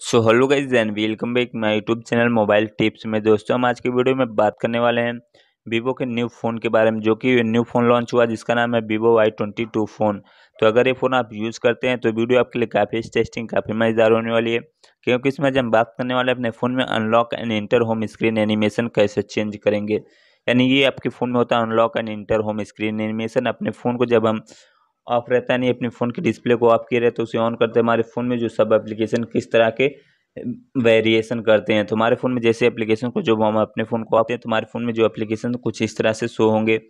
so hello guys then welcome back my YouTube channel mobile tips में दोस्तों हम आज के वीडियो में बात करने वाले हैं वीवो के न्यू फ़ोन के बारे में जो कि न्यू फ़ोन लॉन्च हुआ जिसका नाम है Vivo Y twenty two phone तो अगर ये फ़ोन आप यूज़ करते हैं तो वीडियो आपके लिए काफ़ी टेस्टिंग काफ़ी मज़ेदार होने वाली है क्योंकि इसमें आज हम बात करने वाले अपने फ़ोन में unlock and enter home screen animation कैसे चेंज करेंगे यानी ये आपके फ़ोन में होता है unlock and enter home screen animation अपने फ़ोन को जब हम ऑफ रहता नहीं अपने फ़ोन के डिस्प्ले को ऑफ किए रहते तो उसे ऑन करते हैं हमारे फ़ोन में जो सब एप्लीकेशन किस तरह के वेरिएशन करते हैं तो हमारे फ़ोन में जैसे एप्लीकेशन को जो हम अपने फ़ोन को आते हैं तो हमारे फ़ोन में जो एप्लीकेशन कुछ इस तरह से शो होंगे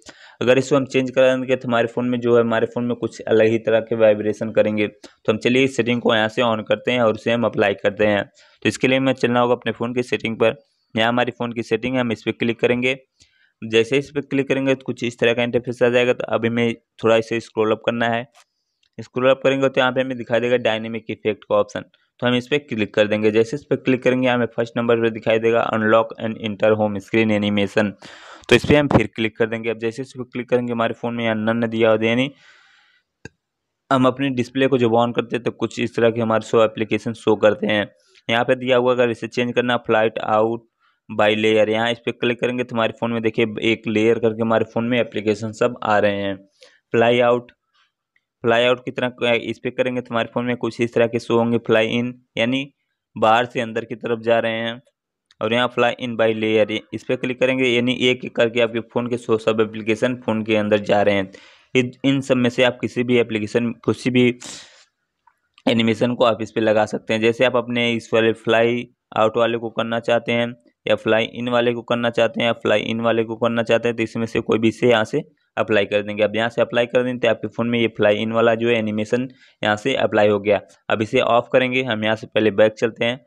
अगर इसको हम चेंज करा देंगे तो हमारे फ़ोन में जो है हमारे फ़ोन में कुछ अलग ही तरह के वाइब्रेशन करेंगे तो हम चलिए इस सेटिंग को यहाँ से ऑन करते हैं और उसे हम अप्लाई करते हैं तो इसके लिए हमें चलना होगा अपने फ़ोन की सेटिंग पर यहाँ हमारी फ़ोन की सेटिंग है हम इस पर क्लिक करेंगे जैसे इस पर क्लिक करेंगे तो कुछ इस तरह का इंटरफेस आ जाएगा तो अभी हमें थोड़ा इसे स्क्रोल अप करना है स्क्रोल अप करेंगे तो यहाँ पे हमें दिखाई देगा डायनेमिक इफेक्ट का ऑप्शन तो हम इस पर क्लिक कर देंगे जैसे इस पर क्लिक करेंगे हमें फर्स्ट नंबर पर दिखाई देगा unlock and enter home screen animation तो इस पर हम फिर क्लिक कर देंगे अब जैसे इस पर क्लिक करेंगे हमारे फ़ोन में यहाँ नन दिया होता यानी हम अपने डिस्प्ले को जब ऑन करते हैं तो कुछ इस तरह के हमारे शो एप्लीकेशन शो करते हैं यहाँ पे दिया हुआ अगर इसे चेंज करना फ्लाइट आउट बाई लेयर यहाँ इस पर क्लिक करेंगे तो हमारे फ़ोन में देखिए एक लेयर करके हमारे फ़ोन में एप्लीकेशन सब आ रहे हैं फ्लाई आउट फ्लाई आउट की तरह इस पर करेंगे तो हमारे फ़ोन में कुछ इस तरह के शो होंगे फ्लाई इन यानी बाहर से अंदर की तरफ जा रहे हैं और यहाँ फ्लाई इन बाई लेयर इस पर क्लिक करेंगे यानी एक एक करके आपके फ़ोन के शो सब एप्लीकेशन फ़ोन के अंदर जा रहे हैं इन सब में से आप किसी भी एप्लीकेशन किसी भी एनिमेशन को आप इस पर लगा सकते हैं जैसे आप अपने इस वाले फ्लाई आउट वाले को करना चाहते हैं या फ्लाई इन वाले को करना चाहते हैं या फ्लाई इन वाले को करना चाहते हैं तो इसमें से कोई भी इसे यहाँ से अप्लाई कर देंगे अब यहाँ से अप्लाई कर देंगे तो आपके फ़ोन में ये फ्लाई इन वाला जो है एनिमेशन यहाँ से अप्लाई हो गया अब इसे ऑफ करेंगे हम यहाँ से पहले बैक चलते हैं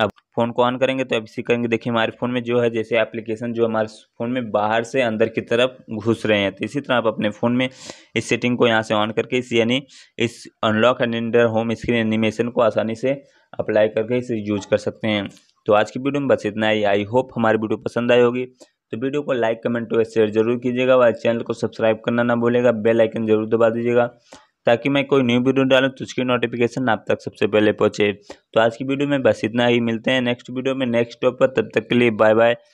अब फ़ोन को ऑन करेंगे तो अब इसी करेंगे देखिए हमारे फ़ोन में जो है जैसे एप्लीकेशन जो हमारे फ़ोन में बाहर से अंदर की तरफ घुस रहे हैं तो इसी तरह आप अपने फ़ोन में इस सेटिंग को यहाँ से ऑन करके इस यानी इस unlock and enter home screen animation को आसानी से अप्लाई करके इसे यूज कर सकते हैं तो आज की वीडियो में बस इतना ही आई होप हमारी वीडियो पसंद आई होगी तो वीडियो को लाइक कमेंट और शेयर जरूर कीजिएगा और चैनल को सब्सक्राइब करना ना भूलेगा बेल आइकन जरूर दबा दीजिएगा ताकि मैं कोई न्यू वीडियो डालूँ तो उसकी नोटिफिकेशन आप तक सबसे पहले पहुँचे तो आज की वीडियो में बस इतना ही मिलते हैं नेक्स्ट वीडियो में नेक्स्ट टॉप पर तब तक के लिए बाय बाय